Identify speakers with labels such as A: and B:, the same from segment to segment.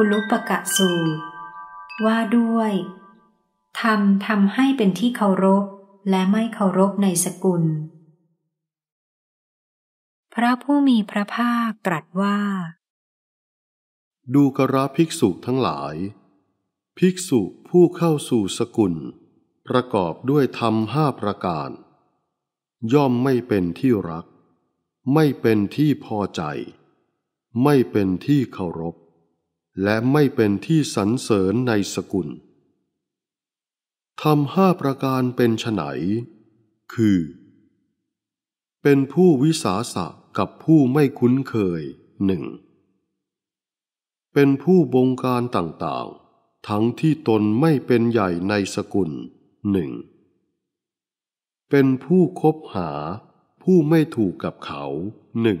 A: ุลุปกะสูตรว่าด้วยธรรมทำให้เป็นที่เคารพและไม่เคารพในสกุล พระผู้มีพระภาคตรัสว่า ดูกระภิกษุทั้งหลาย ภิกษุผู้เข้าสู่สกุล ประกอบด้วยธรรมห้าประการ ย่อมไม่เป็นที่รัก ไม่เป็นที่พอใจ ไม่เป็นที่เคารพและไม่เป็นที่สรรเสริญในสกุลทำห้าประการเป็นไนคือ เป็นผู้วิสาสะกับผู้ไม่คุ้นเคยหนึ่ง เป็นผู้บงการต่างๆ ทั้งที่ตนไม่เป็นใหญ่ในสกุลหนึ่ง เป็นผู้คบหาผู้ไม่ถูกกับเขาหนึ่ง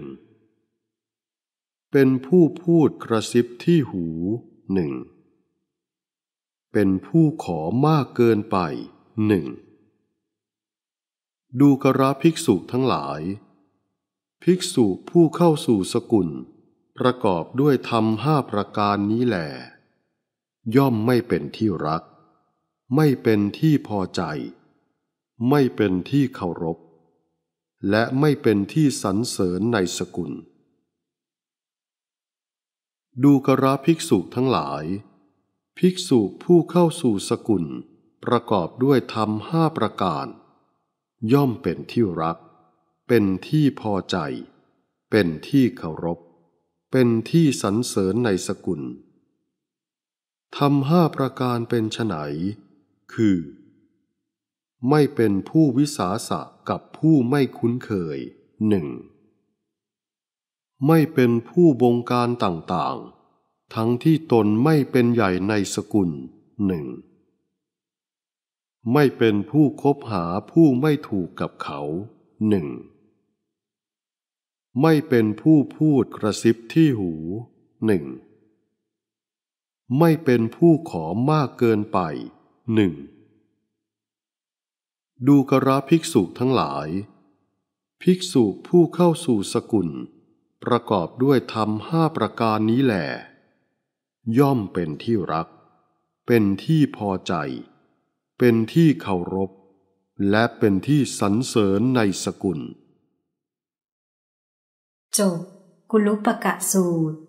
A: เป็นผู้พูดกระซิบที่หูหนึ่ง เป็นผู้ขอมากเกินไปหนึ่ง ดูกระภิกษุทั้งหลาย ภิกษุผู้เข้าสู่สกุล ประกอบด้วยธรรมห้าประการนี้แหลย่อมไม่เป็นที่รัก ไม่เป็นที่พอใจ ไม่เป็นที่เคารพ และไม่เป็นที่สรรเสริญในสกุลดูกระภิกษุทั้งหลาย ภิกษุผู้เข้าสู่สกุลประกอบด้วยธรรมห้าประการ ย่อมเป็นที่รัก เป็นที่พอใจ เป็นที่เคารพ เป็นที่สรรเสริญในสกุล ธรรมห้าประการเป็นไฉน คือ ไม่เป็นผู้วิสาสะกับผู้ไม่คุ้นเคยหนึ่งไม่เป็นผู้บงการต่างๆ ทั้งที่ตนไม่เป็นใหญ่ในสกุลหนึ่ง ไม่เป็นผู้คบหาผู้ไม่ถูกกับเขาหนึ่ง ไม่เป็นผู้พูดกระซิบที่หูหนึ่ง ไม่เป็นผู้ขอมากเกินไปหนึ่ง ดูกระภิกษุทั้งหลาย ภิกษุผู้เข้าสู่สกุลประกอบด้วยธรรมห้าประการนี้แหลย่อมเป็นที่รัก เป็นที่พอใจ เป็นที่เคารพ และเป็นที่สรรเสริญในสกุลจบกุลุปกะสูตร